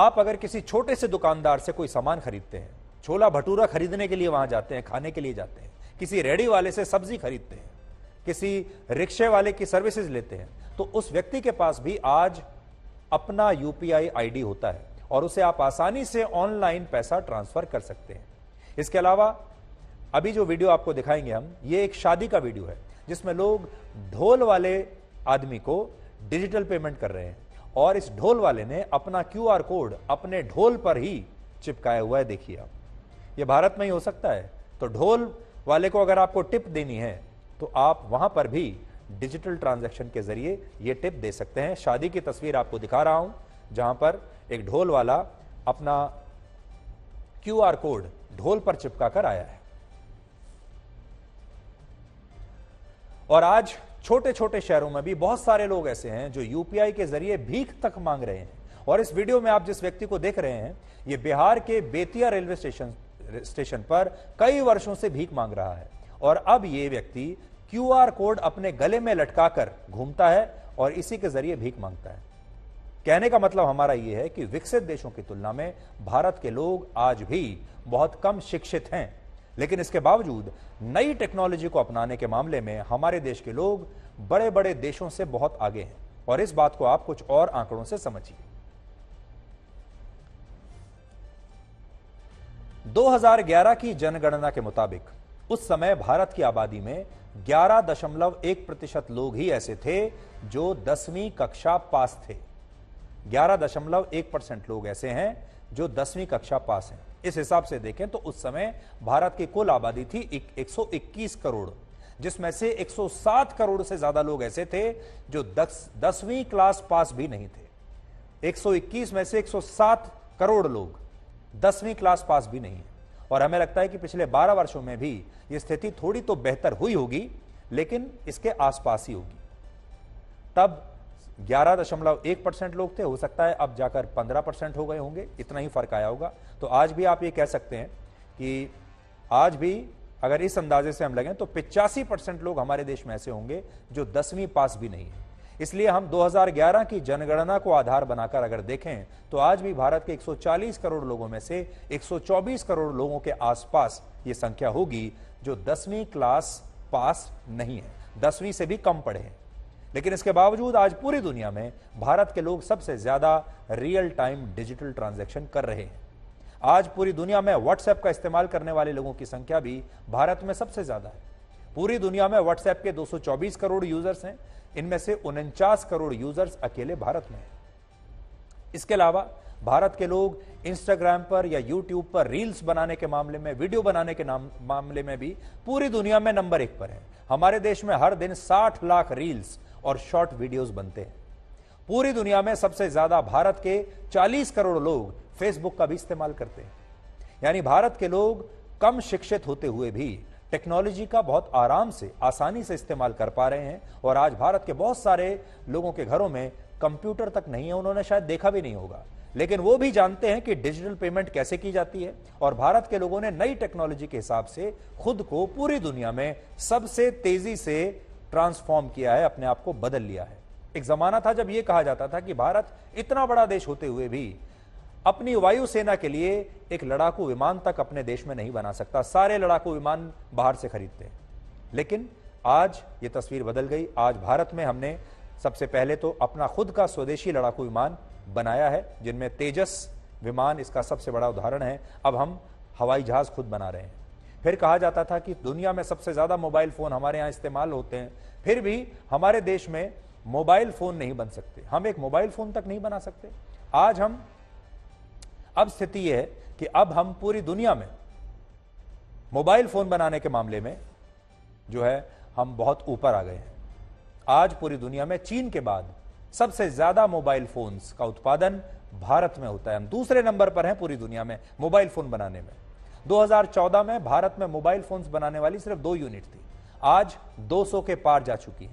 आप अगर किसी छोटे से दुकानदार से कोई सामान खरीदते हैं छोला भटूरा खरीदने के लिए वहां जाते हैं खाने के लिए जाते हैं किसी रेडी वाले से सब्जी खरीदते हैं किसी रिक्शे वाले की सर्विसेज लेते हैं तो उस व्यक्ति के पास भी आज अपना यूपीआई आईडी होता है और उसे आप आसानी से ऑनलाइन पैसा ट्रांसफर कर सकते हैं इसके अलावा अभी जो वीडियो आपको दिखाएंगे हम ये एक शादी का वीडियो है जिसमें लोग ढोल वाले आदमी को डिजिटल पेमेंट कर रहे हैं और इस ढोल वाले ने अपना क्यू कोड अपने ढोल पर ही चिपकाया हुआ है देखिए आप ये भारत में ही हो सकता है तो ढोल वाले को अगर आपको टिप देनी है तो आप वहां पर भी डिजिटल ट्रांजैक्शन के जरिए ये टिप दे सकते हैं शादी की तस्वीर आपको दिखा रहा हूं जहां पर एक ढोल वाला अपना क्यूआर कोड ढोल पर चिपका कर आया है और आज छोटे छोटे शहरों में भी बहुत सारे लोग ऐसे हैं जो यूपीआई के जरिए भीख तक मांग रहे हैं और इस वीडियो में आप जिस व्यक्ति को देख रहे हैं ये बिहार के बेतिया रेलवे स्टेशन स्टेशन पर कई वर्षों से भीख मांग रहा है और अब ये व्यक्ति क्यूआर कोड अपने गले में लटकाकर घूमता है और इसी के जरिए भीख मांगता है कहने का मतलब हमारा यह है कि विकसित देशों की तुलना में भारत के लोग आज भी बहुत कम शिक्षित हैं लेकिन इसके बावजूद नई टेक्नोलॉजी को अपनाने के मामले में हमारे देश के लोग बड़े बड़े देशों से बहुत आगे हैं और इस बात को आप कुछ और आंकड़ों से समझिए 2011 की जनगणना के मुताबिक उस समय भारत की आबादी में 11.1 प्रतिशत लोग ही ऐसे थे जो दसवीं कक्षा पास थे 11.1 परसेंट लोग ऐसे हैं जो दसवीं कक्षा पास हैं इस हिसाब से देखें तो उस समय भारत की कुल आबादी थी एक, 121 करोड़ जिसमें से 107 करोड़ से ज्यादा लोग ऐसे थे जो दस, दसवीं क्लास पास भी नहीं थे 121 में से 107 करोड़ लोग दसवीं क्लास पास भी नहीं है और हमें लगता है कि पिछले 12 वर्षों में भी यह स्थिति थोड़ी तो बेहतर हुई होगी लेकिन इसके आसपास ही होगी तब ग्यारह दशमलव एक परसेंट लोग थे हो सकता है अब जाकर पंद्रह परसेंट हो गए होंगे इतना ही फर्क आया होगा तो आज भी आप ये कह सकते हैं कि आज भी अगर इस अंदाजे से हम लगें तो पिचासी परसेंट लोग हमारे देश में ऐसे होंगे जो दसवीं पास भी नहीं है इसलिए हम 2011 की जनगणना को आधार बनाकर अगर देखें तो आज भी भारत के 140 करोड़ लोगों में से 124 करोड़ लोगों के आसपास ये संख्या होगी जो दसवीं क्लास पास नहीं है दसवीं से भी कम पढ़े हैं लेकिन इसके बावजूद आज पूरी दुनिया में भारत के लोग सबसे ज़्यादा रियल टाइम डिजिटल ट्रांजेक्शन कर रहे हैं आज पूरी दुनिया में व्हाट्सएप का इस्तेमाल करने वाले लोगों की संख्या भी भारत में सबसे ज़्यादा है पूरी दुनिया में व्हाट्सएप के 224 करोड़ यूजर्स हैं इनमें से उनचास करोड़ यूजर्स अकेले भारत में हैं इसके अलावा भारत के लोग इंस्टाग्राम पर या यूट्यूब पर रील्स बनाने के मामले में वीडियो बनाने के नाम मामले में भी पूरी दुनिया में नंबर एक पर है हमारे देश में हर दिन 60 लाख रील्स और शॉर्ट वीडियोस बनते हैं पूरी दुनिया में सबसे ज्यादा भारत के 40 करोड़ लोग फेसबुक का भी इस्तेमाल करते हैं यानी भारत के लोग कम शिक्षित होते हुए भी टेक्नोलॉजी का बहुत आराम से आसानी से इस्तेमाल कर पा रहे हैं और आज भारत के बहुत सारे लोगों के घरों में कंप्यूटर तक नहीं है उन्होंने शायद देखा भी नहीं होगा लेकिन वो भी जानते हैं कि डिजिटल पेमेंट कैसे की जाती है और भारत के लोगों ने नई टेक्नोलॉजी के हिसाब से खुद को पूरी दुनिया में सबसे तेजी से ट्रांसफॉर्म किया है अपने आप को बदल लिया है एक जमाना था जब यह कहा जाता था कि भारत इतना बड़ा देश होते हुए भी अपनी वायुसेना के लिए एक लड़ाकू विमान तक अपने देश में नहीं बना सकता सारे लड़ाकू विमान बाहर से खरीदते लेकिन आज ये तस्वीर बदल गई आज भारत में हमने सबसे पहले तो अपना खुद का स्वदेशी लड़ाकू विमान बनाया है जिनमें तेजस विमान इसका सबसे बड़ा उदाहरण है अब हम हवाई जहाज खुद बना रहे हैं फिर कहा जाता था कि दुनिया में सबसे ज़्यादा मोबाइल फ़ोन हमारे यहाँ इस्तेमाल होते हैं फिर भी हमारे देश में मोबाइल फ़ोन नहीं बन सकते हम एक मोबाइल फ़ोन तक नहीं बना सकते आज हम अब स्थिति यह है कि अब हम पूरी दुनिया में मोबाइल फ़ोन बनाने के मामले में जो है हम बहुत ऊपर आ गए हैं आज पूरी दुनिया में चीन के बाद सबसे ज़्यादा मोबाइल फ़ोन्स का उत्पादन भारत में होता है हम दूसरे नंबर पर हैं पूरी दुनिया में मोबाइल फ़ोन बनाने में 2014 में भारत में मोबाइल फोन्स बनाने वाली सिर्फ दो यूनिट थी आज 200 के पार जा चुकी हैं